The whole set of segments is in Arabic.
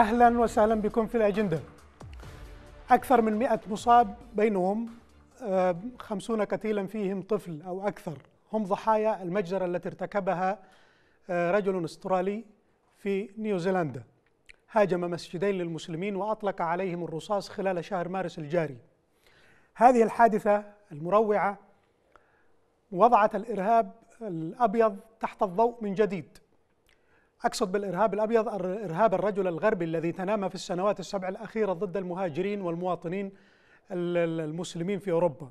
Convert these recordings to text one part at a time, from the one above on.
أهلا وسهلا بكم في الأجندة أكثر من 100 مصاب بينهم 50 آه، قتيلا فيهم طفل أو أكثر هم ضحايا المجزرة التي ارتكبها آه، رجل استرالي في نيوزيلندا هاجم مسجدين للمسلمين وأطلق عليهم الرصاص خلال شهر مارس الجاري هذه الحادثة المروعة وضعت الإرهاب الأبيض تحت الضوء من جديد أقصد بالإرهاب الأبيض إرهاب الرجل الغربي الذي تنامى في السنوات السبع الأخيرة ضد المهاجرين والمواطنين المسلمين في أوروبا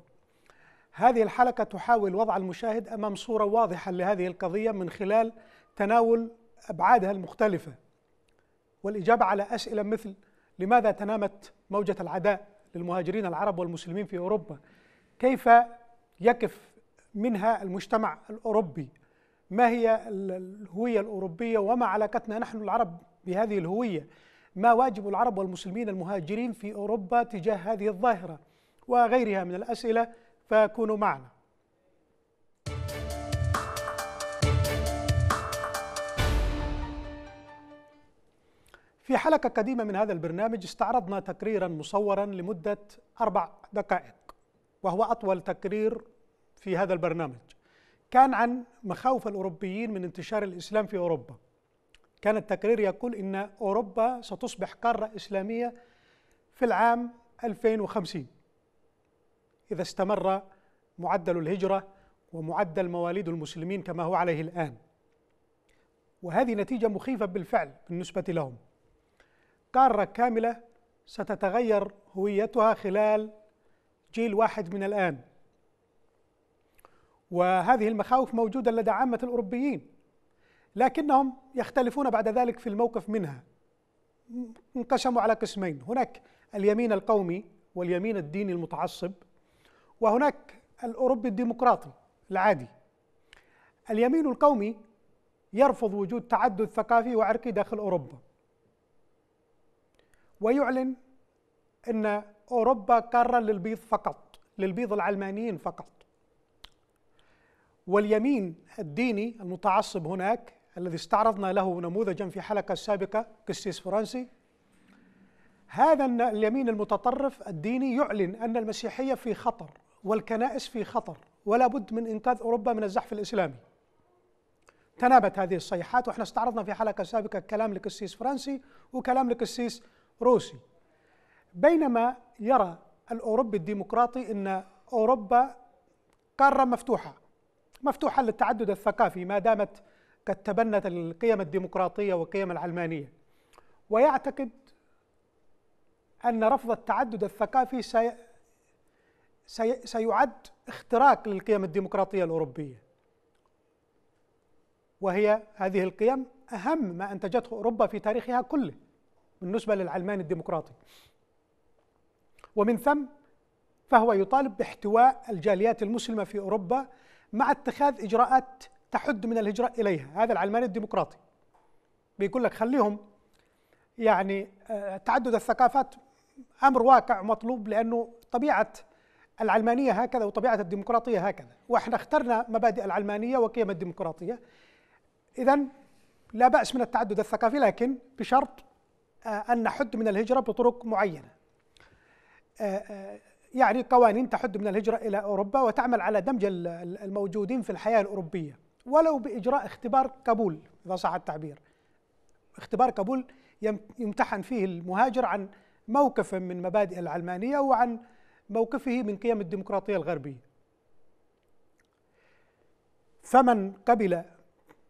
هذه الحلقة تحاول وضع المشاهد أمام صورة واضحة لهذه القضية من خلال تناول أبعادها المختلفة والإجابة على أسئلة مثل لماذا تنامت موجة العداء للمهاجرين العرب والمسلمين في أوروبا كيف يقف منها المجتمع الأوروبي ما هي الهوية الأوروبية وما علاقتنا نحن العرب بهذه الهوية ما واجب العرب والمسلمين المهاجرين في أوروبا تجاه هذه الظاهرة وغيرها من الأسئلة فكونوا معنا في حلقة قديمة من هذا البرنامج استعرضنا تقريرا مصورا لمدة أربع دقائق وهو أطول تقرير في هذا البرنامج كان عن مخاوف الأوروبيين من انتشار الإسلام في أوروبا كان التقرير يقول إن أوروبا ستصبح قارة إسلامية في العام 2050 إذا استمر معدل الهجرة ومعدل مواليد المسلمين كما هو عليه الآن وهذه نتيجة مخيفة بالفعل بالنسبة لهم قارة كاملة ستتغير هويتها خلال جيل واحد من الآن وهذه المخاوف موجودة لدى عامة الأوروبيين لكنهم يختلفون بعد ذلك في الموقف منها انقسموا على قسمين هناك اليمين القومي واليمين الديني المتعصب وهناك الأوروبي الديمقراطي العادي اليمين القومي يرفض وجود تعدد ثقافي وعرقي داخل أوروبا ويعلن أن أوروبا قارة للبيض فقط للبيض العلمانيين فقط واليمين الديني المتعصب هناك الذي استعرضنا له نموذجا في حلقة سابقة قسيس فرنسي هذا اليمين المتطرف الديني يعلن أن المسيحية في خطر والكنائس في خطر ولا بد من إنقاذ أوروبا من الزحف الإسلامي تنابت هذه الصيحات واحنا استعرضنا في حلقة سابقة كلام لقسيس فرنسي وكلام لقسيس روسي بينما يرى الأوروبي الديمقراطي أن أوروبا قارة مفتوحة مفتوحا للتعدد الثقافي ما دامت قد تبنت القيم الديمقراطية والقيم العلمانية ويعتقد أن رفض التعدد الثقافي سي سي سيعد اختراق للقيم الديمقراطية الأوروبية وهي هذه القيم أهم ما أنتجته أوروبا في تاريخها كله بالنسبة للعلمان الديمقراطي ومن ثم فهو يطالب باحتواء الجاليات المسلمة في أوروبا مع اتخاذ اجراءات تحد من الهجره اليها هذا العلماني الديمقراطي بيقول لك خليهم يعني آه، تعدد الثقافات امر واقع مطلوب لانه طبيعه العلمانيه هكذا وطبيعه الديمقراطيه هكذا واحنا اخترنا مبادئ العلمانيه وقيم الديمقراطيه اذا لا باس من التعدد الثقافي لكن بشرط آه، ان نحد من الهجره بطرق معينه آه، يعني قوانين تحد من الهجرة إلى أوروبا وتعمل على دمج الموجودين في الحياة الأوروبية ولو بإجراء اختبار قبول إذا صح التعبير اختبار قبول يمتحن فيه المهاجر عن موقف من مبادئ العلمانية وعن موقفه من قيم الديمقراطية الغربية فمن قبل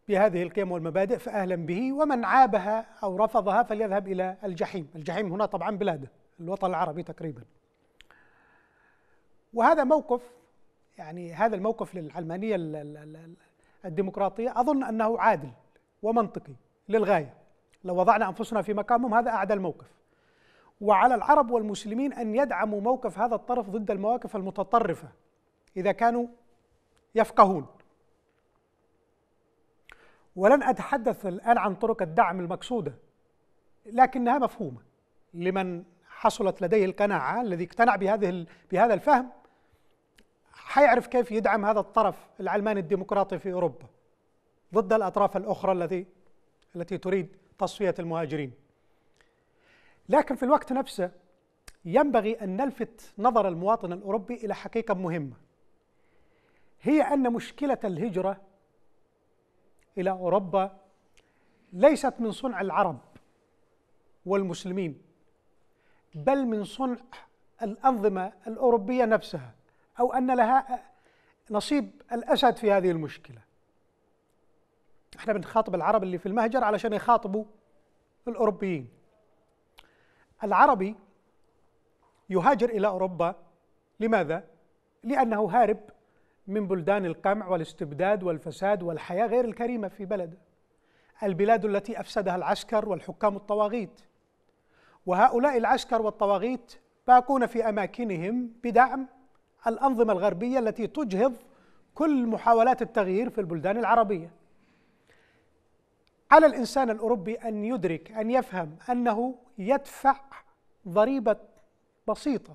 بهذه القيم والمبادئ فأهلا به ومن عابها أو رفضها فليذهب إلى الجحيم الجحيم هنا طبعا بلاده الوطن العربي تقريباً وهذا موقف يعني هذا الموقف للعلمانية الديمقراطية أظن أنه عادل ومنطقي للغاية لو وضعنا أنفسنا في مقامهم هذا أعدل موقف وعلى العرب والمسلمين أن يدعموا موقف هذا الطرف ضد المواقف المتطرفة إذا كانوا يفقهون ولن أتحدث الآن عن طرق الدعم المقصودة لكنها مفهومة لمن حصلت لديه القناعة الذي اقتنع بهذه بهذا الفهم حيعرف كيف يدعم هذا الطرف العلماني الديمقراطي في اوروبا ضد الاطراف الاخرى التي التي تريد تصفيه المهاجرين. لكن في الوقت نفسه ينبغي ان نلفت نظر المواطن الاوروبي الى حقيقه مهمه. هي ان مشكله الهجره الى اوروبا ليست من صنع العرب والمسلمين بل من صنع الانظمه الاوروبيه نفسها. أو أن لها نصيب الأسد في هذه المشكلة احنا بنخاطب العرب اللي في المهجر علشان يخاطبوا الأوروبيين العربي يهاجر إلى أوروبا لماذا؟ لأنه هارب من بلدان القمع والاستبداد والفساد والحياة غير الكريمة في بلده البلاد التي أفسدها العسكر والحكام الطواغيت وهؤلاء العسكر والطواغيت باقون في أماكنهم بدعم الأنظمة الغربية التي تجهض كل محاولات التغيير في البلدان العربية على الإنسان الأوروبي أن يدرك أن يفهم أنه يدفع ضريبة بسيطة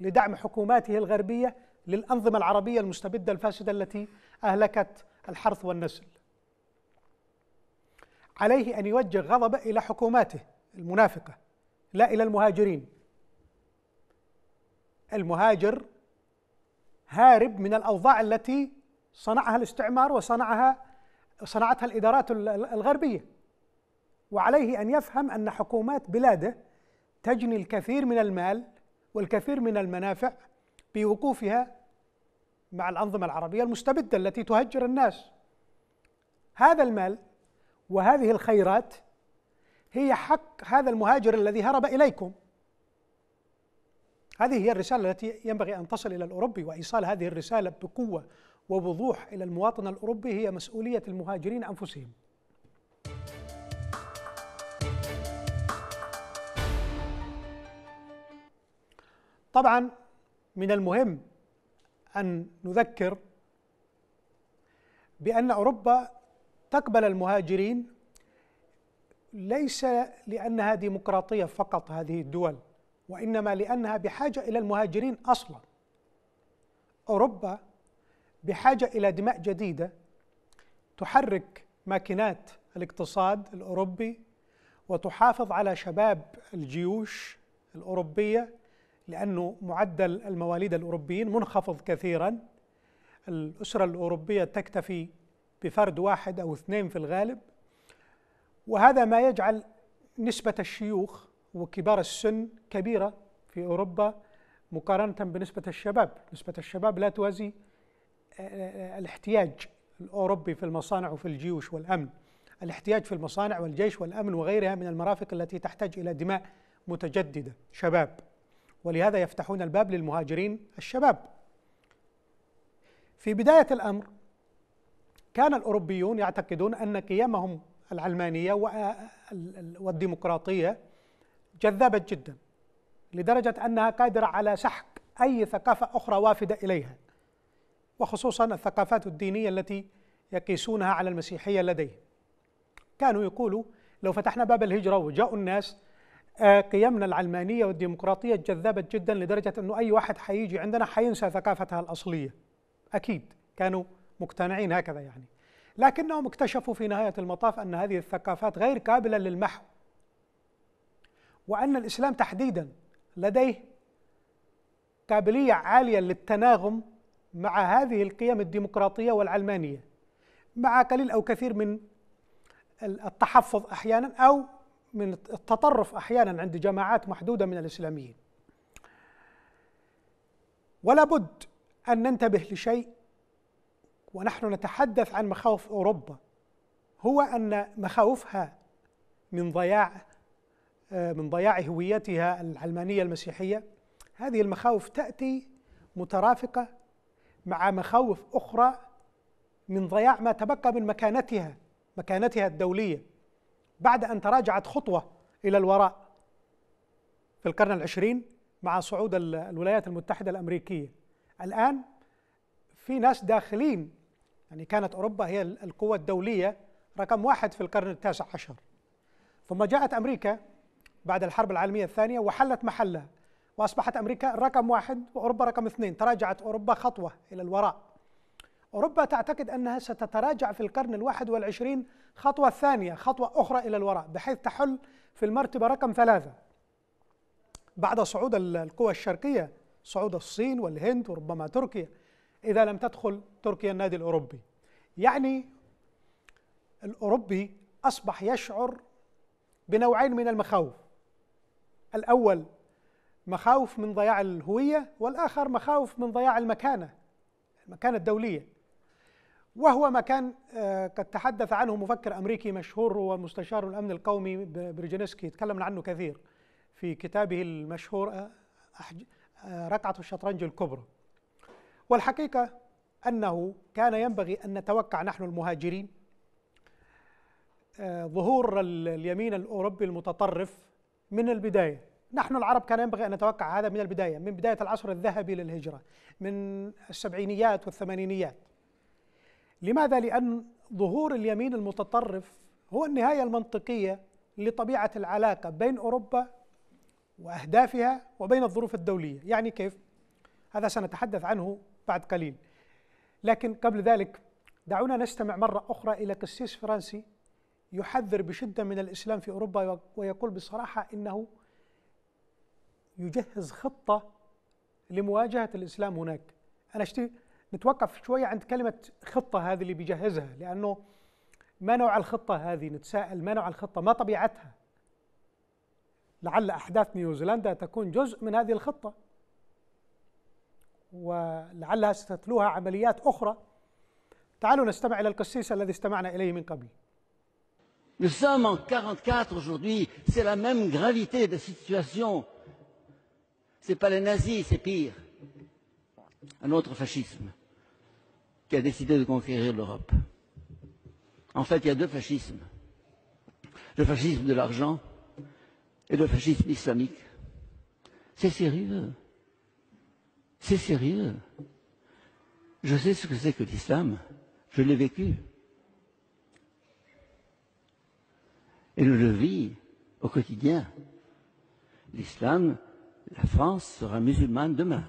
لدعم حكوماته الغربية للأنظمة العربية المستبدة الفاسدة التي أهلكت الحرث والنسل عليه أن يوجه غضبه إلى حكوماته المنافقة لا إلى المهاجرين المهاجر هارب من الاوضاع التي صنعها الاستعمار وصنعها صنعتها الادارات الغربيه وعليه ان يفهم ان حكومات بلاده تجني الكثير من المال والكثير من المنافع بوقوفها مع الانظمه العربيه المستبده التي تهجر الناس هذا المال وهذه الخيرات هي حق هذا المهاجر الذي هرب اليكم هذه هي الرسالة التي ينبغي أن تصل إلى الأوروبي وإيصال هذه الرسالة بقوة ووضوح إلى المواطن الأوروبي هي مسؤولية المهاجرين أنفسهم طبعا من المهم أن نذكر بأن أوروبا تقبل المهاجرين ليس لأنها ديمقراطية فقط هذه الدول وإنما لأنها بحاجة إلى المهاجرين أصلا أوروبا بحاجة إلى دماء جديدة تحرك ماكينات الاقتصاد الأوروبي وتحافظ على شباب الجيوش الأوروبية لأنه معدل المواليد الأوروبيين منخفض كثيرا الأسرة الأوروبية تكتفي بفرد واحد أو اثنين في الغالب وهذا ما يجعل نسبة الشيوخ وكبار السن كبيرة في أوروبا مقارنة بنسبة الشباب نسبة الشباب لا توازي آه، آه، الاحتياج الأوروبي في المصانع وفي الجيوش والأمن الاحتياج في المصانع والجيش والأمن وغيرها من المرافق التي تحتاج إلى دماء متجددة شباب ولهذا يفتحون الباب للمهاجرين الشباب في بداية الأمر كان الأوروبيون يعتقدون أن قيمهم العلمانية آه، والديمقراطية جذابة جدا لدرجة أنها قادرة على سحق أي ثقافة أخرى وافدة إليها وخصوصا الثقافات الدينية التي يقيسونها على المسيحية لديهم كانوا يقولوا لو فتحنا باب الهجرة وجاء الناس آه، قيمنا العلمانية والديمقراطية جذابة جدا لدرجة أنه أي واحد حيجي عندنا حينسى ثقافتها الأصلية أكيد كانوا مقتنعين هكذا يعني لكنهم اكتشفوا في نهاية المطاف أن هذه الثقافات غير قابلة للمحو وأن الإسلام تحديدا لديه قابلية عالية للتناغم مع هذه القيم الديمقراطية والعلمانية مع قليل أو كثير من التحفظ أحيانا أو من التطرف أحيانا عند جماعات محدودة من الإسلاميين ولا بد أن ننتبه لشيء ونحن نتحدث عن مخاوف أوروبا هو أن مخاوفها من ضياع آه، من ضياع هويتها العلمانيه المسيحيه هذه المخاوف تاتي مترافقه مع مخاوف اخرى من ضياع ما تبقى من مكانتها مكانتها الدوليه بعد ان تراجعت خطوه الى الوراء في القرن العشرين مع صعود الولايات المتحده الامريكيه الان في ناس داخلين يعني كانت اوروبا هي القوه الدوليه رقم واحد في القرن التاسع عشر ثم جاءت امريكا بعد الحرب العالمية الثانية وحلت محلها وأصبحت أمريكا رقم واحد وأوروبا رقم اثنين تراجعت أوروبا خطوة إلى الوراء أوروبا تعتقد أنها ستتراجع في القرن الواحد والعشرين خطوة ثانية خطوة أخرى إلى الوراء بحيث تحل في المرتبة رقم ثلاثة بعد صعود القوى الشرقية صعود الصين والهند وربما تركيا إذا لم تدخل تركيا النادي الأوروبي يعني الأوروبي أصبح يشعر بنوعين من المخاوف الأول مخاوف من ضياع الهوية والآخر مخاوف من ضياع المكانة المكانة الدولية وهو مكان آه، قد تحدث عنه مفكر أمريكي مشهور ومستشار الأمن القومي برجنسكي تكلمنا عنه كثير في كتابه المشهور آه، آه، ركعة الشطرنج الكبرى والحقيقة أنه كان ينبغي أن نتوقع نحن المهاجرين ظهور اليمين الأوروبي المتطرف من البداية نحن العرب كان ينبغي أن نتوقع هذا من البداية من بداية العصر الذهبي للهجرة من السبعينيات والثمانينيات لماذا؟ لأن ظهور اليمين المتطرف هو النهاية المنطقية لطبيعة العلاقة بين أوروبا وأهدافها وبين الظروف الدولية يعني كيف؟ هذا سنتحدث عنه بعد قليل لكن قبل ذلك دعونا نستمع مرة أخرى إلى قسيس فرنسي يحذر بشدة من الإسلام في أوروبا ويقول بصراحة إنه يجهز خطة لمواجهة الإسلام هناك أنا أشتري نتوقف شوية عند كلمة خطة هذه اللي بيجهزها لأنه ما نوع الخطة هذه نتساءل ما نوع الخطة ما طبيعتها لعل أحداث نيوزيلندا تكون جزء من هذه الخطة ولعلها ستتلوها عمليات أخرى تعالوا نستمع إلى القسيس الذي استمعنا إليه من قبل Nous sommes en 44 aujourd'hui. C'est la même gravité de situation. Ce n'est pas les nazis, c'est pire. Un autre fascisme qui a décidé de conquérir l'Europe. En fait, il y a deux fascismes. Le fascisme de l'argent et le fascisme islamique. C'est sérieux. C'est sérieux. Je sais ce que c'est que l'islam. Je l'ai vécu. Et nous le vit au quotidien. L'islam, la France sera musulmane demain.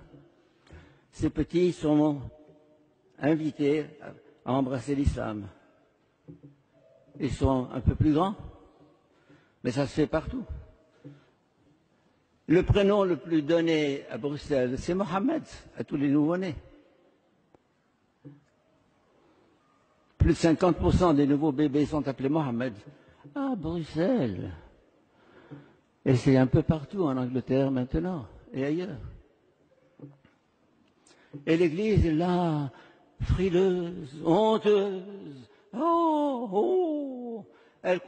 Ces petits sont invités à embrasser l'islam. Ils sont un peu plus grands, mais ça se fait partout. Le prénom le plus donné à Bruxelles, c'est Mohamed, à tous les nouveaux nés Plus de 50% des nouveaux bébés sont appelés Mohamed à ah, Bruxelles. Et c'est un peu partout en Angleterre maintenant et ailleurs. Et l'Église est là, frileuse, honteuse. Oh, oh elle,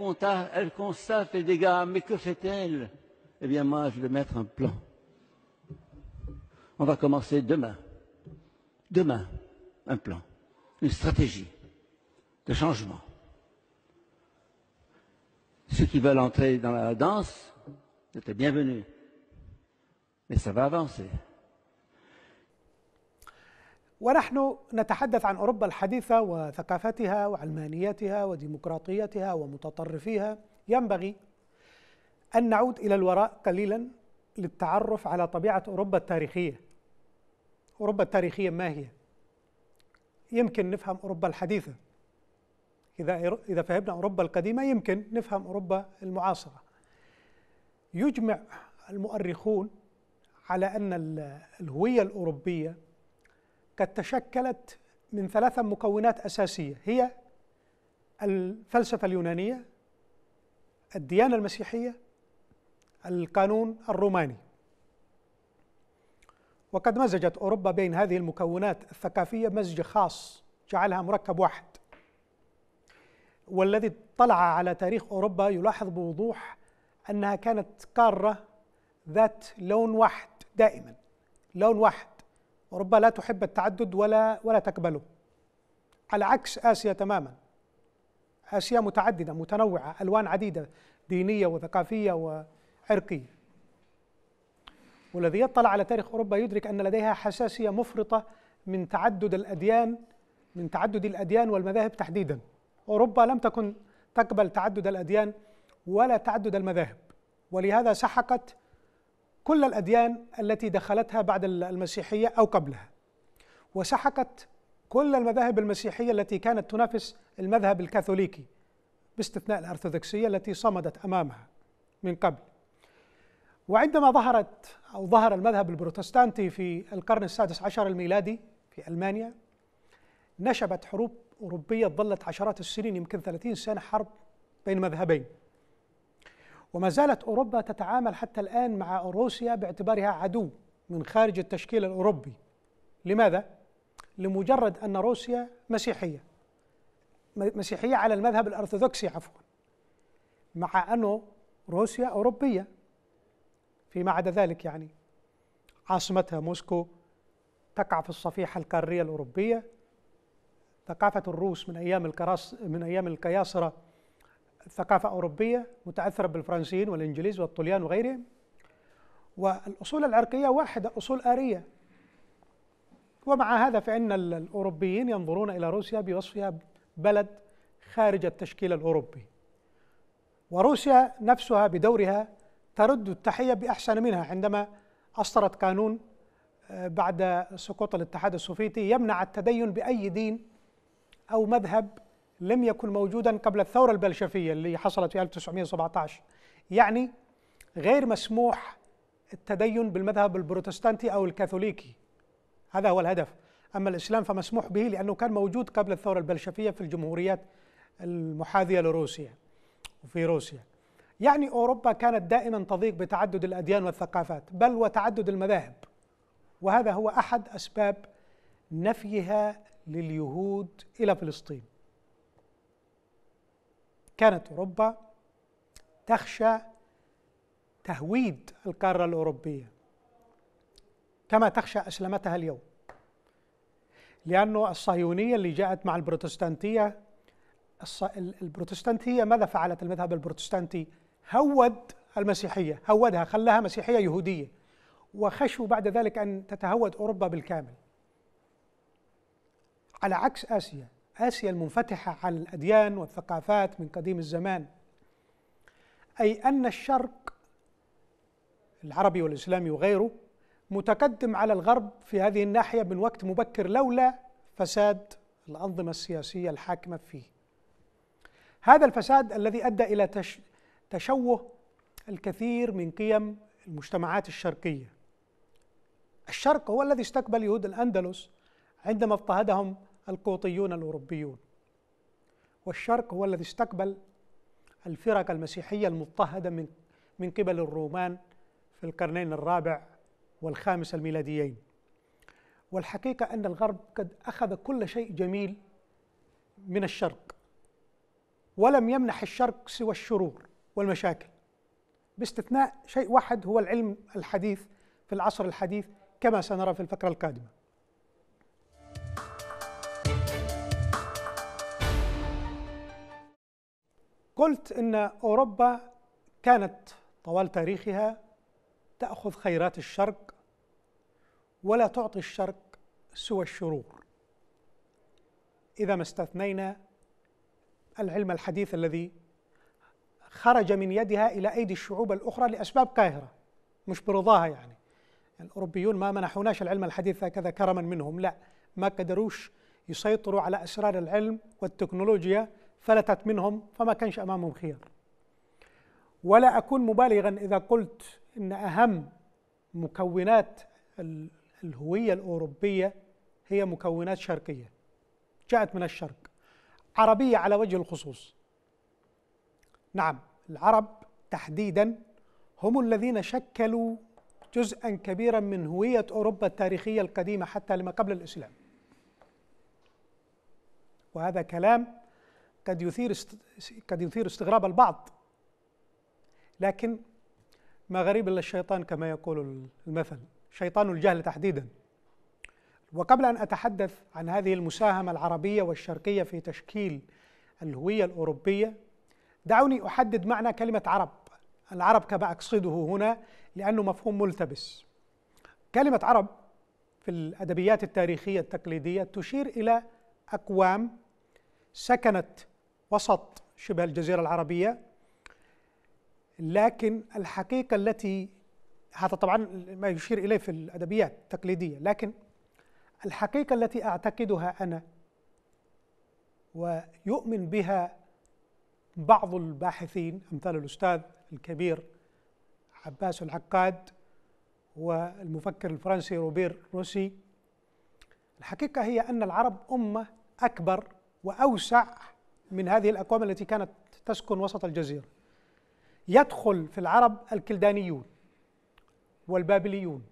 elle constate les dégâts, mais que fait-elle Eh bien, moi, je vais mettre un plan. On va commencer demain. Demain, un plan, une stratégie de changement. Ceux qui veulent entrer dans la danse, vous êtes bienvenus. Mais ça va avancer. ونحن نتحدث عن أوروبا الحديثة وثقافتها وعلمانيتها وديمقراطيتها ومتطرفيها ينبغي أن نعود إلى الوراء قليلا للتعرف على طبيعة أوروبا التاريخية أوروبا التاريخية ما هي؟ يمكن نفهم أوروبا الحديثة إذا إذا فهمنا أوروبا القديمة يمكن نفهم أوروبا المعاصرة. يجمع المؤرخون على أن الهوية الأوروبية قد تشكلت من ثلاثة مكونات أساسية هي الفلسفة اليونانية الديانة المسيحية القانون الروماني وقد مزجت أوروبا بين هذه المكونات الثقافية مزج خاص جعلها مركب واحد والذي اطلع على تاريخ أوروبا يلاحظ بوضوح أنها كانت قارة ذات لون واحد دائما لون واحد أوروبا لا تحب التعدد ولا ولا تقبله على عكس آسيا تماما آسيا متعددة متنوعة ألوان عديدة دينية وثقافية وعرقية والذي يطلع على تاريخ أوروبا يدرك أن لديها حساسية مفرطة من تعدد الأديان من تعدد الأديان والمذاهب تحديداً أوروبا لم تكن تقبل تعدد الأديان ولا تعدد المذاهب ولهذا سحقت كل الأديان التي دخلتها بعد المسيحية أو قبلها وسحقت كل المذاهب المسيحية التي كانت تنافس المذهب الكاثوليكي باستثناء الأرثوذكسية التي صمدت أمامها من قبل وعندما ظهرت أو ظهر المذهب البروتستانتي في القرن السادس عشر الميلادي في ألمانيا نشبت حروب أوروبية ظلت عشرات السنين يمكن 30 سنة حرب بين مذهبين وما زالت أوروبا تتعامل حتى الآن مع روسيا باعتبارها عدو من خارج التشكيل الأوروبي لماذا؟ لمجرد أن روسيا مسيحية مسيحية على المذهب الأرثوذكسي عفوا مع أنه روسيا أوروبية فيما عدا ذلك يعني عاصمتها موسكو تقع في الصفيحة القارية الأوروبية ثقافة الروس من أيام الكراس من أيام القياصرة ثقافة أوروبية متأثرة بالفرنسيين والإنجليز والطليان وغيرهم والأصول العرقية واحدة أصول آرية ومع هذا فإن الأوروبيين ينظرون إلى روسيا بوصفها بلد خارج التشكيل الأوروبي وروسيا نفسها بدورها ترد التحية بأحسن منها عندما أصدرت قانون آه، بعد سقوط الاتحاد السوفيتي يمنع التدين بأي دين أو مذهب لم يكن موجودا قبل الثورة البلشفية اللي حصلت في 1917 يعني غير مسموح التدين بالمذهب البروتستانتي أو الكاثوليكي هذا هو الهدف أما الإسلام فمسموح به لأنه كان موجود قبل الثورة البلشفية في الجمهوريات المحاذية لروسيا وفي روسيا يعني أوروبا كانت دائما تضيق بتعدد الأديان والثقافات بل وتعدد المذاهب وهذا هو أحد أسباب نفيها لليهود الى فلسطين كانت اوروبا تخشى تهويد القاره الاوروبيه كما تخشى اسلمتها اليوم لانه الصهيونيه اللي جاءت مع البروتستانتيه البروتستانتيه ماذا فعلت المذهب البروتستانتي هود المسيحيه هودها خلاها مسيحيه يهوديه وخشوا بعد ذلك ان تتهود اوروبا بالكامل على عكس آسيا آسيا المنفتحة على الأديان والثقافات من قديم الزمان أي أن الشرق العربي والإسلامي وغيره متقدم على الغرب في هذه الناحية من وقت مبكر لولا فساد الأنظمة السياسية الحاكمة فيه هذا الفساد الذي أدى إلى تشوه الكثير من قيم المجتمعات الشرقية الشرق هو الذي استقبل يهود الأندلس عندما اضطهدهم القوطيون الأوروبيون والشرق هو الذي استقبل الفرق المسيحية المضطهدة من من قبل الرومان في القرنين الرابع والخامس الميلاديين والحقيقة أن الغرب قد أخذ كل شيء جميل من الشرق ولم يمنح الشرق سوى الشرور والمشاكل باستثناء شيء واحد هو العلم الحديث في العصر الحديث كما سنرى في الفقرة القادمة قلت ان اوروبا كانت طوال تاريخها تاخذ خيرات الشرق ولا تعطي الشرق سوى الشرور اذا ما استثنينا العلم الحديث الذي خرج من يدها الى ايدي الشعوب الاخرى لاسباب قاهره مش برضاها يعني الاوروبيون ما منحوناش العلم الحديث هكذا كرما منهم لا ما قدروش يسيطروا على اسرار العلم والتكنولوجيا فلتت منهم فما كانش امامهم خيار ولا اكون مبالغا اذا قلت ان اهم مكونات الهويه الاوروبيه هي مكونات شرقيه جاءت من الشرق عربيه على وجه الخصوص نعم العرب تحديدا هم الذين شكلوا جزءا كبيرا من هويه اوروبا التاريخيه القديمه حتى لما قبل الاسلام وهذا كلام قد يثير قد يثير استغراب البعض لكن ما غريب الا الشيطان كما يقول المثل شيطان الجهل تحديدا وقبل ان اتحدث عن هذه المساهمه العربيه والشرقيه في تشكيل الهويه الاوروبيه دعوني احدد معنى كلمه عرب العرب كما اقصده هنا لانه مفهوم ملتبس كلمه عرب في الادبيات التاريخيه التقليديه تشير الى اقوام سكنت وسط شبه الجزيرة العربية لكن الحقيقة التي هذا طبعا ما يشير إليه في الأدبيات التقليدية لكن الحقيقة التي أعتقدها أنا ويؤمن بها بعض الباحثين أمثال الأستاذ الكبير عباس العقاد والمفكر الفرنسي روبير روسي الحقيقة هي أن العرب أمة أكبر وأوسع من هذه الأقوام التي كانت تسكن وسط الجزيرة يدخل في العرب الكلدانيون والبابليون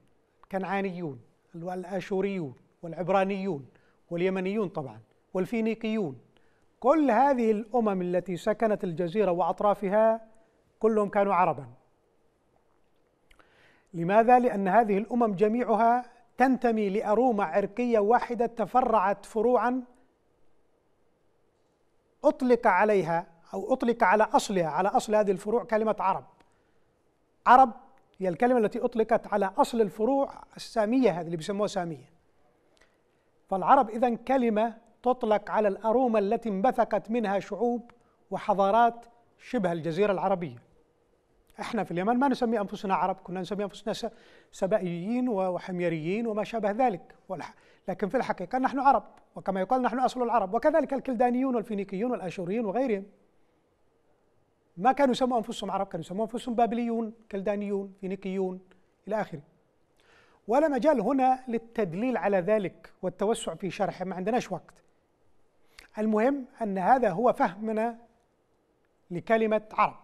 الكنعانيون والآشوريون والعبرانيون واليمنيون طبعا والفينيقيون كل هذه الأمم التي سكنت الجزيرة وأطرافها كلهم كانوا عربا لماذا؟ لأن هذه الأمم جميعها تنتمي لأرومة عرقية واحدة تفرعت فروعا أطلق عليها أو أطلق على أصلها على أصل هذه الفروع كلمة عرب عرب هي الكلمة التي أطلقت على أصل الفروع السامية هذه اللي بيسموها سامية فالعرب إذا كلمة تطلق على الأرومة التي انبثقت منها شعوب وحضارات شبه الجزيرة العربية احنا في اليمن ما نسمي أنفسنا عرب كنا نسمي أنفسنا سبائيين وحميريين وما شابه ذلك لكن في الحقيقة نحن عرب وكما يقال نحن أصل العرب وكذلك الكلدانيون والفينيقيون والآشوريون وغيرهم ما كانوا يسموا أنفسهم عرب كانوا يسموا أنفسهم بابليون كلدانيون فينيقيون إلى آخره ولا مجال هنا للتدليل على ذلك والتوسع في شرحه ما عندناش وقت المهم أن هذا هو فهمنا لكلمة عرب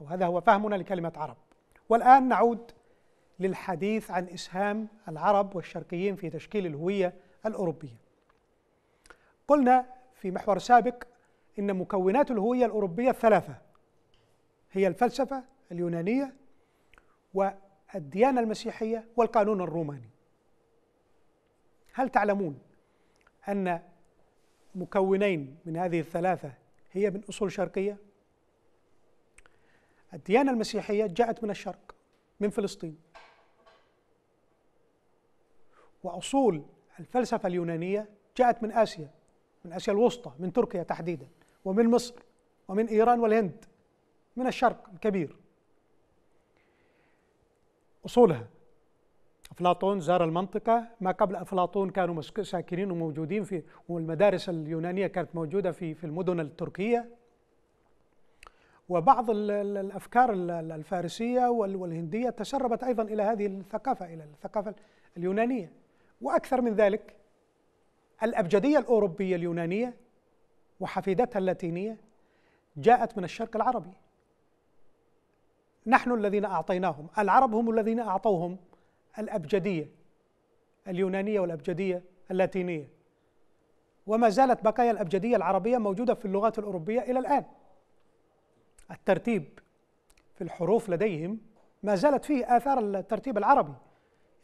وهذا هو فهمنا لكلمة عرب والآن نعود للحديث عن إسهام العرب والشرقيين في تشكيل الهوية الأوروبية قلنا في محور سابق إن مكونات الهوية الأوروبية الثلاثة هي الفلسفة اليونانية والديانة المسيحية والقانون الروماني هل تعلمون أن مكونين من هذه الثلاثة هي من أصول شرقية الديانة المسيحية جاءت من الشرق من فلسطين واصول الفلسفه اليونانيه جاءت من اسيا من اسيا الوسطى من تركيا تحديدا ومن مصر ومن ايران والهند من الشرق الكبير اصولها افلاطون زار المنطقه ما قبل افلاطون كانوا ساكنين وموجودين في والمدارس اليونانيه كانت موجوده في في المدن التركيه وبعض الافكار الفارسيه والهنديه تسربت ايضا الى هذه الثقافه الى الثقافه اليونانيه واكثر من ذلك الابجديه الاوروبيه اليونانيه وحفيدتها اللاتينيه جاءت من الشرق العربي نحن الذين اعطيناهم العرب هم الذين اعطوهم الابجديه اليونانيه والابجديه اللاتينيه وما زالت بقايا الابجديه العربيه موجوده في اللغات الاوروبيه الى الان الترتيب في الحروف لديهم ما زالت فيه اثار الترتيب العربي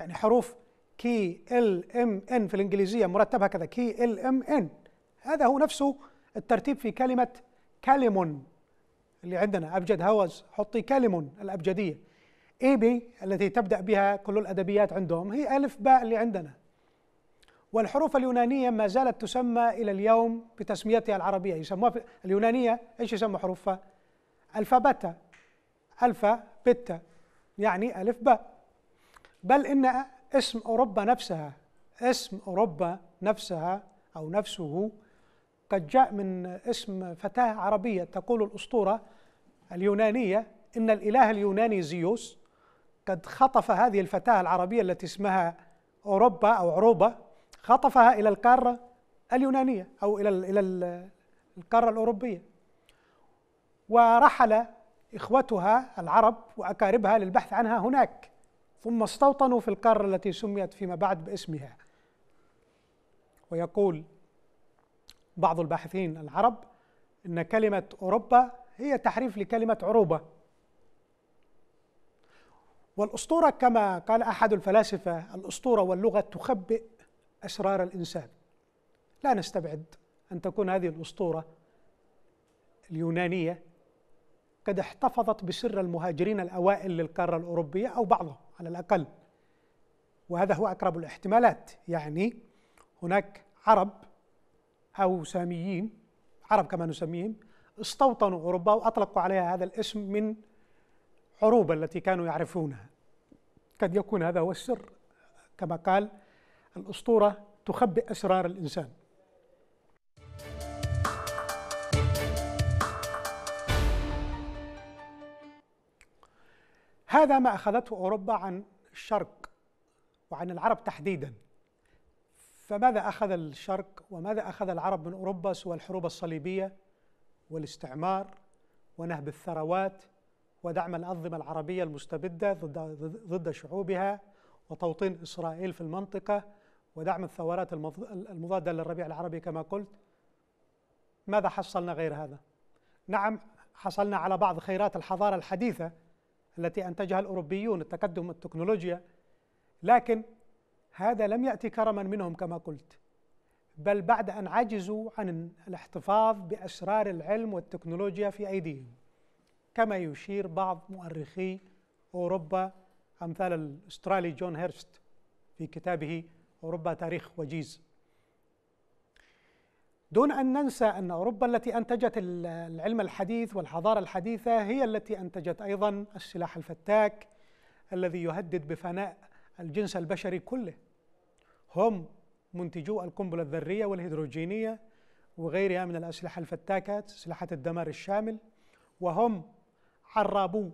يعني حروف كي ال ام ان في الانجليزيه مرتبها كذا كي ال ام ان هذا هو نفسه الترتيب في كلمه كاليمون اللي عندنا ابجد هوز حطي كاليمون الابجديه اي بي التي تبدا بها كل الادبيات عندهم هي الف باء اللي عندنا والحروف اليونانيه ما زالت تسمى الى اليوم بتسميتها العربيه يسموها اليونانيه ايش يسمى حروفها الفابتا الفا بتا يعني الف باء بل ان اسم أوروبا نفسها اسم أوروبا نفسها أو نفسه قد جاء من اسم فتاة عربية تقول الأسطورة اليونانية إن الإله اليوناني زيوس قد خطف هذه الفتاة العربية التي اسمها أوروبا أو عروبة خطفها إلى القارة اليونانية أو إلى إلى القارة الأوروبية ورحل إخوتها العرب وأقاربها للبحث عنها هناك ثم استوطنوا في القارة التي سميت فيما بعد باسمها ويقول بعض الباحثين العرب ان كلمه اوروبا هي تحريف لكلمه عروبه والاسطوره كما قال احد الفلاسفه الاسطوره واللغه تخبئ اسرار الانسان لا نستبعد ان تكون هذه الاسطوره اليونانيه قد احتفظت بسر المهاجرين الأوائل للقارة الأوروبية أو بعضهم على الأقل وهذا هو أقرب الاحتمالات يعني هناك عرب أو ساميين عرب كما نسميهم استوطنوا أوروبا وأطلقوا عليها هذا الاسم من عروبة التي كانوا يعرفونها قد يكون هذا هو السر كما قال الأسطورة تخبئ أسرار الإنسان هذا ما أخذته أوروبا عن الشرق وعن العرب تحديدا فماذا أخذ الشرق وماذا أخذ العرب من أوروبا سوى الحروب الصليبية والاستعمار ونهب الثروات ودعم الأنظمة العربية المستبدة ضد, ضد شعوبها وتوطين إسرائيل في المنطقة ودعم الثورات المضادة للربيع العربي كما قلت ماذا حصلنا غير هذا؟ نعم حصلنا على بعض خيرات الحضارة الحديثة التي أنتجها الأوروبيون التقدم التكنولوجيا لكن هذا لم يأتي كرما منهم كما قلت بل بعد أن عجزوا عن الاحتفاظ بأسرار العلم والتكنولوجيا في أيديهم كما يشير بعض مؤرخي أوروبا أمثال الأسترالي جون هيرست في كتابه أوروبا تاريخ وجيز دون أن ننسى أن أوروبا التي أنتجت العلم الحديث والحضارة الحديثة هي التي أنتجت أيضا السلاح الفتاك الذي يهدد بفناء الجنس البشري كله هم منتجو القنبلة الذرية والهيدروجينية وغيرها من الأسلحة الفتاكة أسلحة الدمار الشامل وهم عرابو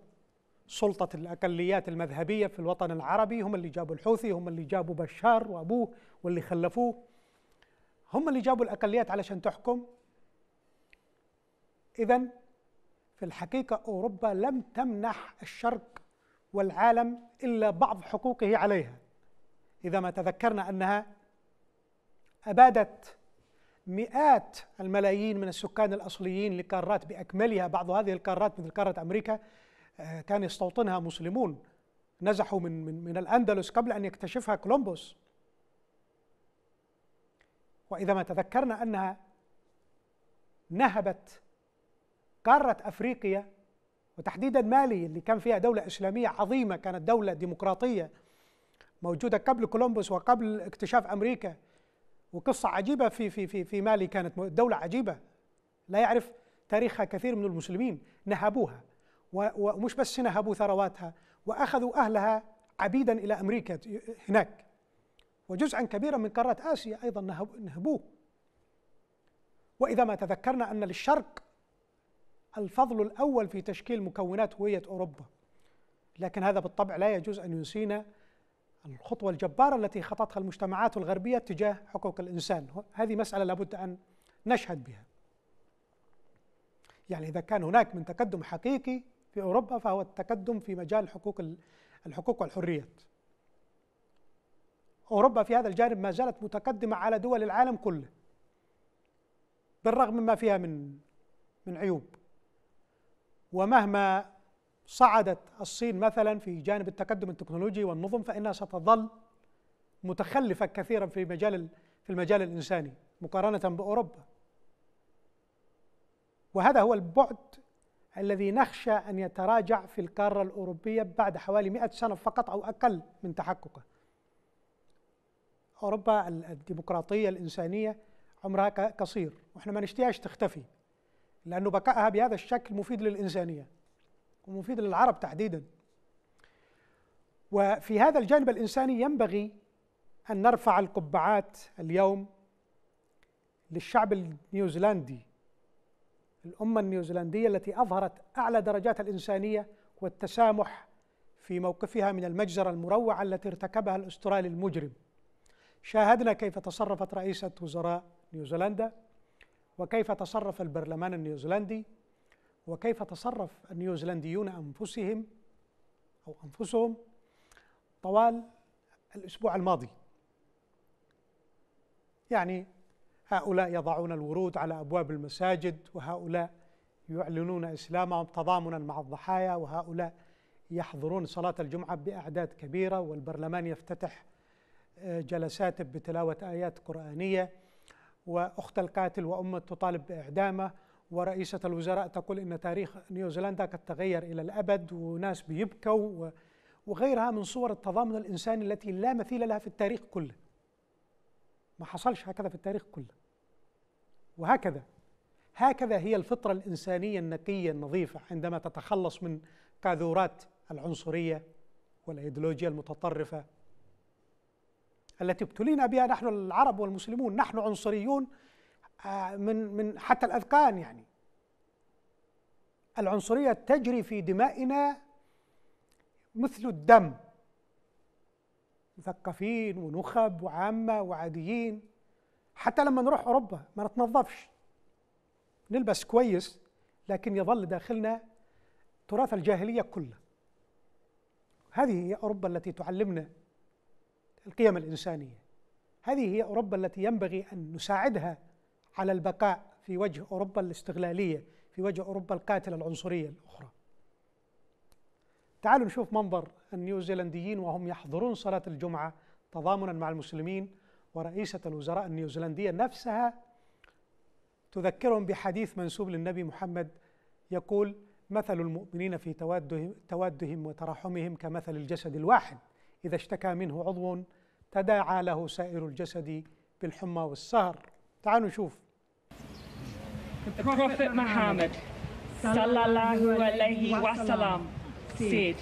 سلطة الأقليات المذهبية في الوطن العربي هم اللي جابوا الحوثي هم اللي جابوا بشار وأبوه واللي خلفوه هم اللي جابوا الأقليات علشان تحكم إذا في الحقيقة أوروبا لم تمنح الشرق والعالم إلا بعض حقوقه عليها إذا ما تذكرنا أنها أبادت مئات الملايين من السكان الأصليين لقارات بأكملها بعض هذه القارات مثل قارة أمريكا آه، كان يستوطنها مسلمون نزحوا من, من, من الأندلس قبل أن يكتشفها كولومبوس واذا ما تذكرنا انها نهبت قاره افريقيا وتحديدا مالي اللي كان فيها دوله اسلاميه عظيمه كانت دوله ديمقراطيه موجوده قبل كولومبوس وقبل اكتشاف امريكا وقصه عجيبه في في في في مالي كانت دوله عجيبه لا يعرف تاريخها كثير من المسلمين نهبوها ومش بس نهبوا ثرواتها واخذوا اهلها عبيدا الى امريكا هناك وجزءا كبيرا من قارة آسيا أيضا نهبوه وإذا ما تذكرنا أن للشرق الفضل الأول في تشكيل مكونات هوية أوروبا لكن هذا بالطبع لا يجوز أن ينسينا الخطوة الجبارة التي خطتها المجتمعات الغربية تجاه حقوق الإنسان هذه مسألة لابد أن نشهد بها يعني إذا كان هناك من تقدم حقيقي في أوروبا فهو التقدم في مجال حقوق الحقوق والحريات أوروبا في هذا الجانب ما زالت متقدمة على دول العالم كله بالرغم مما فيها من من عيوب ومهما صعدت الصين مثلا في جانب التقدم التكنولوجي والنظم فإنها ستظل متخلفة كثيرا في مجال في المجال الإنساني مقارنة بأوروبا وهذا هو البعد الذي نخشى أن يتراجع في القارة الأوروبية بعد حوالي 100 سنة فقط أو أقل من تحققه أوروبا الديمقراطية الإنسانية عمرها قصير وإحنا ما نشتيهاش تختفي لأنه بقائها بهذا الشكل مفيد للإنسانية ومفيد للعرب تحديدا وفي هذا الجانب الإنساني ينبغي أن نرفع القبعات اليوم للشعب النيوزيلندي الأمة النيوزيلندية التي أظهرت أعلى درجات الإنسانية والتسامح في موقفها من المجزرة المروعة التي ارتكبها الأسترالي المجرم شاهدنا كيف تصرفت رئيسة وزراء نيوزيلندا وكيف تصرف البرلمان النيوزيلندي وكيف تصرف النيوزيلنديون أنفسهم أو أنفسهم طوال الأسبوع الماضي يعني هؤلاء يضعون الورود على أبواب المساجد وهؤلاء يعلنون إسلامهم تضامنا مع الضحايا وهؤلاء يحضرون صلاة الجمعة بأعداد كبيرة والبرلمان يفتتح جلسات بتلاوة آيات قرآنية وأخت القاتل وأمه تطالب بإعدامه ورئيسة الوزراء تقول إن تاريخ نيوزيلندا قد تغير إلى الأبد وناس بيبكوا وغيرها من صور التضامن الإنساني التي لا مثيل لها في التاريخ كله ما حصلش هكذا في التاريخ كله وهكذا هكذا هي الفطرة الإنسانية النقية النظيفة عندما تتخلص من قاذورات العنصرية والأيديولوجيا المتطرفة التي ابتلينا بها نحن العرب والمسلمون نحن عنصريون آه، من من حتى الاذقان يعني العنصريه تجري في دمائنا مثل الدم مثقفين ونخب وعامه وعاديين حتى لما نروح اوروبا ما نتنظفش نلبس كويس لكن يظل داخلنا تراث الجاهليه كله هذه هي اوروبا التي تعلمنا القيم الإنسانية هذه هي أوروبا التي ينبغي أن نساعدها على البقاء في وجه أوروبا الاستغلالية في وجه أوروبا القاتلة العنصرية الأخرى تعالوا نشوف منظر النيوزيلنديين وهم يحضرون صلاة الجمعة تضامنا مع المسلمين ورئيسة الوزراء النيوزيلندية نفسها تذكرهم بحديث منسوب للنبي محمد يقول مثل المؤمنين في توادهم, توادهم وتراحمهم كمثل الجسد الواحد إذا اشتكى منه عضو تداعى له سائر الجسد بالحمى والسهر تعالوا نشوف The Prophet Muhammad sallallahu alayhi wasallam said,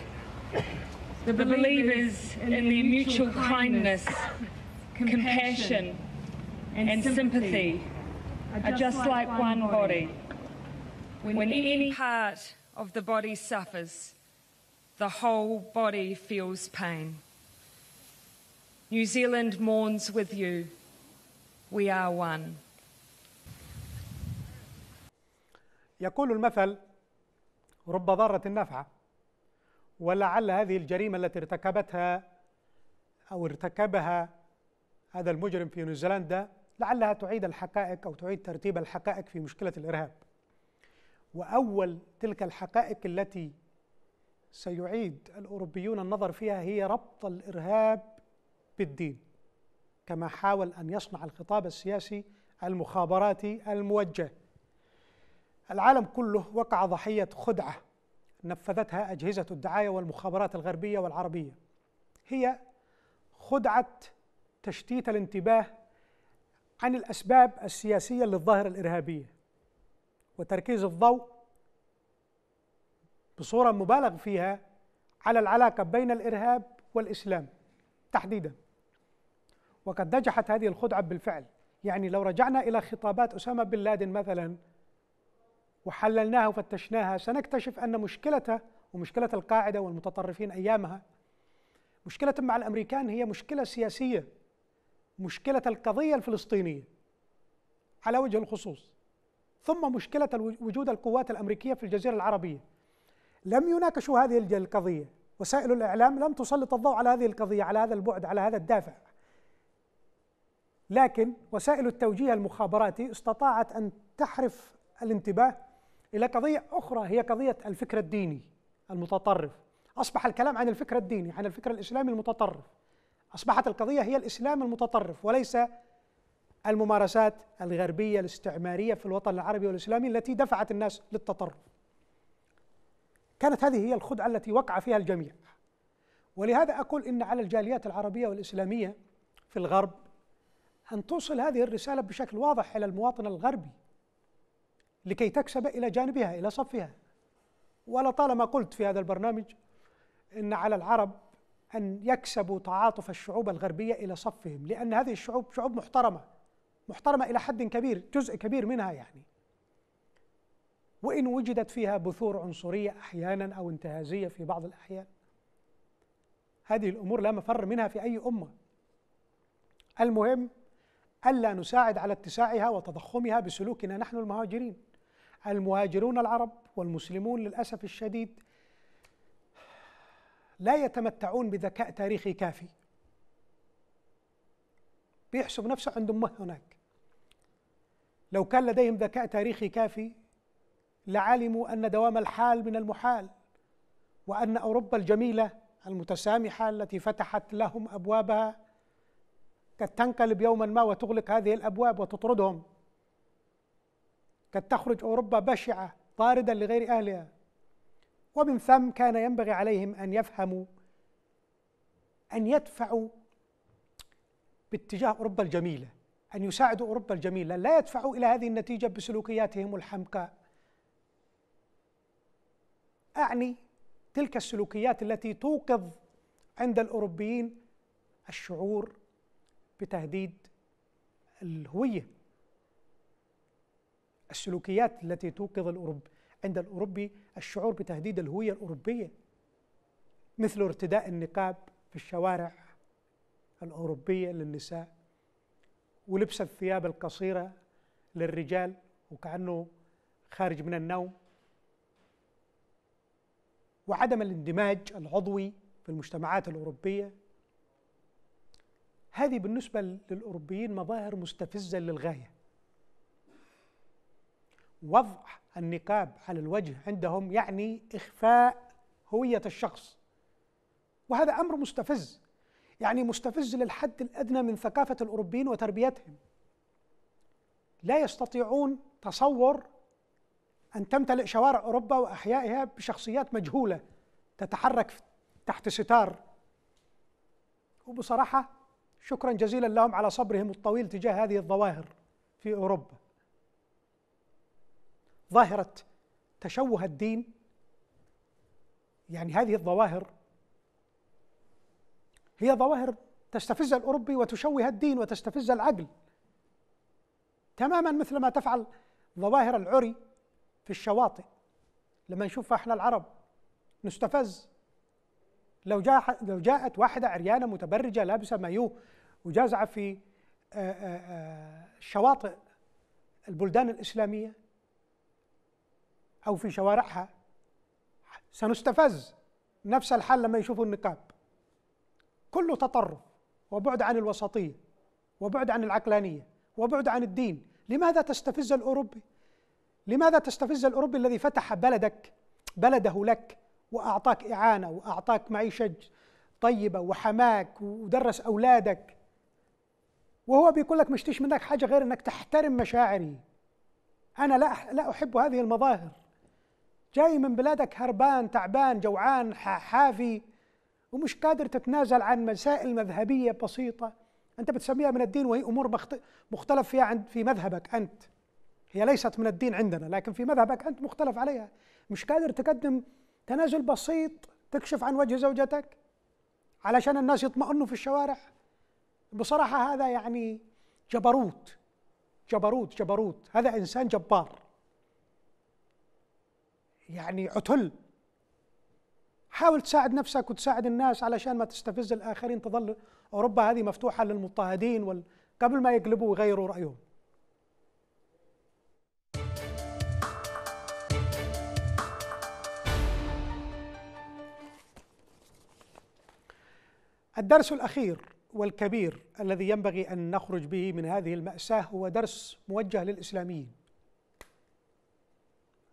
The believers in their mutual kindness, compassion, and sympathy are just like one body. When any part of the body suffers, the whole body feels pain. New Zealand mourns with you. We are one. يقول المثل رب ضارة نافعة ولعل هذه الجريمة التي ارتكبتها أو ارتكبها هذا المجرم في نيوزيلندا لعلها تعيد الحقائق أو تعيد ترتيب الحقائق في مشكلة الإرهاب وأول تلك الحقائق التي سيعيد الأوروبيون النظر فيها هي ربط الإرهاب بالدين كما حاول أن يصنع الخطاب السياسي المخابراتي الموجه العالم كله وقع ضحية خدعة نفذتها أجهزة الدعاية والمخابرات الغربية والعربية هي خدعة تشتيت الانتباه عن الأسباب السياسية للظاهرة الإرهابية وتركيز الضوء بصورة مبالغ فيها على العلاقة بين الإرهاب والإسلام تحديداً وقد نجحت هذه الخدعة بالفعل يعني لو رجعنا إلى خطابات أسامة بن لادن مثلا وحللناها وفتشناها سنكتشف أن مشكلته ومشكلة القاعدة والمتطرفين أيامها مشكلة مع الأمريكان هي مشكلة سياسية مشكلة القضية الفلسطينية على وجه الخصوص ثم مشكلة وجود القوات الأمريكية في الجزيرة العربية لم يناقشوا هذه القضية وسائل الإعلام لم تسلط الضوء على هذه القضية على هذا البعد على هذا الدافع لكن وسائل التوجيه المخابراتي استطاعت أن تحرف الانتباه إلى قضية أخرى هي قضية الفكر الديني المتطرف أصبح الكلام عن الفكر الديني عن الفكر الإسلامي المتطرف أصبحت القضية هي الإسلام المتطرف وليس الممارسات الغربية الاستعمارية في الوطن العربي والإسلامي التي دفعت الناس للتطرف كانت هذه هي الخدعة التي وقع فيها الجميع ولهذا أقول إن على الجاليات العربية والإسلامية في الغرب أن توصل هذه الرسالة بشكل واضح إلى المواطن الغربي لكي تكسب إلى جانبها إلى صفها ولطالما قلت في هذا البرنامج أن على العرب أن يكسبوا تعاطف الشعوب الغربية إلى صفهم لأن هذه الشعوب شعوب محترمة محترمة إلى حد كبير جزء كبير منها يعني وإن وجدت فيها بثور عنصرية أحيانا أو انتهازية في بعض الأحيان هذه الأمور لا مفر منها في أي أمة المهم ألا نساعد على اتساعها وتضخمها بسلوكنا نحن المهاجرين المهاجرون العرب والمسلمون للأسف الشديد لا يتمتعون بذكاء تاريخي كافي بيحسب نفسه عندهم مه هناك لو كان لديهم ذكاء تاريخي كافي لعلموا أن دوام الحال من المحال وأن أوروبا الجميلة المتسامحة التي فتحت لهم أبوابها قد تنقلب يوما ما وتغلق هذه الابواب وتطردهم قد تخرج اوروبا بشعه طاردا لغير اهلها ومن ثم كان ينبغي عليهم ان يفهموا ان يدفعوا باتجاه اوروبا الجميله ان يساعدوا اوروبا الجميله لا يدفعوا الى هذه النتيجه بسلوكياتهم الحمقاء اعني تلك السلوكيات التي توقظ عند الاوروبيين الشعور بتهديد الهوية السلوكيات التي توقظ الأوروب عند الأوروبي الشعور بتهديد الهوية الأوروبية مثل ارتداء النقاب في الشوارع الأوروبية للنساء ولبس الثياب القصيرة للرجال وكأنه خارج من النوم وعدم الاندماج العضوي في المجتمعات الأوروبية هذه بالنسبة للأوروبيين مظاهر مستفزة للغاية وضع النقاب على الوجه عندهم يعني إخفاء هوية الشخص وهذا أمر مستفز يعني مستفز للحد الأدنى من ثقافة الأوروبيين وتربيتهم لا يستطيعون تصور أن تمتلئ شوارع أوروبا وأحيائها بشخصيات مجهولة تتحرك تحت ستار وبصراحة شكرا جزيلا لهم على صبرهم الطويل تجاه هذه الظواهر في اوروبا ظاهره تشوه الدين يعني هذه الظواهر هي ظواهر تستفز الاوروبي وتشوه الدين وتستفز العقل تماما مثل ما تفعل ظواهر العري في الشواطئ لما نشوفها احنا العرب نستفز لو جاء لو جاءت واحده عريانه متبرجه لابسه مايو وجازعه في آه، آه، آه، شواطئ البلدان الاسلاميه او في شوارعها سنستفز نفس الحال لما يشوفوا النقاب كله تطرف وبعد عن الوسطيه وبعد عن العقلانيه وبعد عن الدين لماذا تستفز الاوروبي لماذا تستفز الاوروبي الذي فتح بلدك بلده لك وأعطاك إعانة وأعطاك معيشة طيبة وحماك ودرس أولادك وهو بيقول لك مشتيش منك حاجة غير أنك تحترم مشاعري أنا لا لا أحب هذه المظاهر جاي من بلادك هربان تعبان جوعان حافي ومش قادر تتنازل عن مسائل مذهبية بسيطة أنت بتسميها من الدين وهي أمور مختلف فيها عند في مذهبك أنت هي ليست من الدين عندنا لكن في مذهبك أنت مختلف عليها مش قادر تقدم تنازل بسيط تكشف عن وجه زوجتك علشان الناس يطمئنوا في الشوارع بصراحه هذا يعني جبروت جبروت جبروت هذا انسان جبار يعني عتل حاول تساعد نفسك وتساعد الناس علشان ما تستفز الاخرين تظل اوروبا هذه مفتوحه للمضطهدين قبل ما يقلبوا ويغيروا رايهم الدرس الأخير والكبير الذي ينبغي أن نخرج به من هذه المأساة هو درس موجه للإسلاميين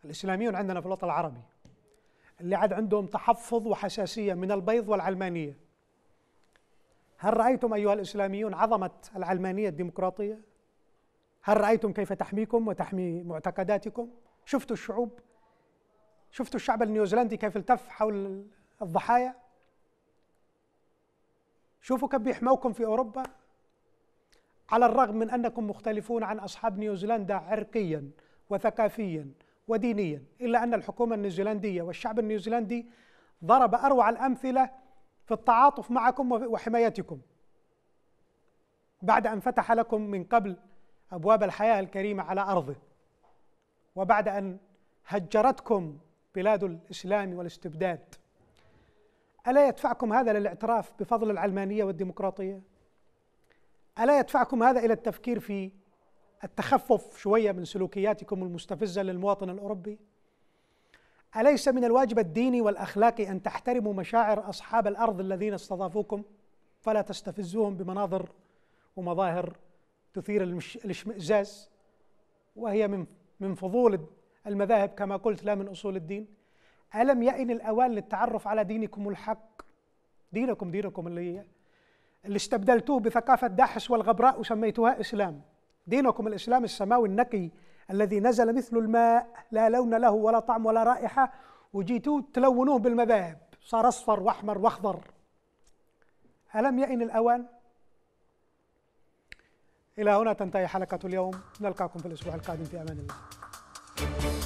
الإسلاميون عندنا في الوطن العربي اللي عاد عندهم تحفظ وحساسية من البيض والعلمانية هل رأيتم أيها الإسلاميون عظمة العلمانية الديمقراطية؟ هل رأيتم كيف تحميكم وتحمي معتقداتكم؟ شفتوا الشعوب؟ شفتوا الشعب النيوزيلندي كيف التف حول الضحايا؟ شوفوا كيف بيحموكم في أوروبا على الرغم من أنكم مختلفون عن أصحاب نيوزيلندا عرقيا وثقافيا ودينيا إلا أن الحكومة النيوزيلندية والشعب النيوزيلندي ضرب أروع الأمثلة في التعاطف معكم وحمايتكم بعد أن فتح لكم من قبل أبواب الحياة الكريمة على أرضه وبعد أن هجرتكم بلاد الإسلام والاستبداد ألا يدفعكم هذا للاعتراف بفضل العلمانية والديمقراطية؟ ألا يدفعكم هذا إلى التفكير في التخفف شوية من سلوكياتكم المستفزة للمواطن الأوروبي؟ أليس من الواجب الديني والأخلاقي أن تحترموا مشاعر أصحاب الأرض الذين استضافوكم فلا تستفزوهم بمناظر ومظاهر تثير الاشمئزاز وهي من من فضول المذاهب كما قلت لا من أصول الدين؟ ألم يئن الأوان للتعرف على دينكم الحق دينكم دينكم اللي اللي استبدلتوه بثقافة داحش والغبراء وسميتوها إسلام دينكم الإسلام السماوي النقي الذي نزل مثل الماء لا لون له ولا طعم ولا رائحة وجيتوا تلونوه بالمذاهب صار أصفر وأحمر وأخضر ألم يئن الأوان؟ إلى هنا تنتهي حلقة اليوم نلقاكم في الأسبوع القادم في أمان الله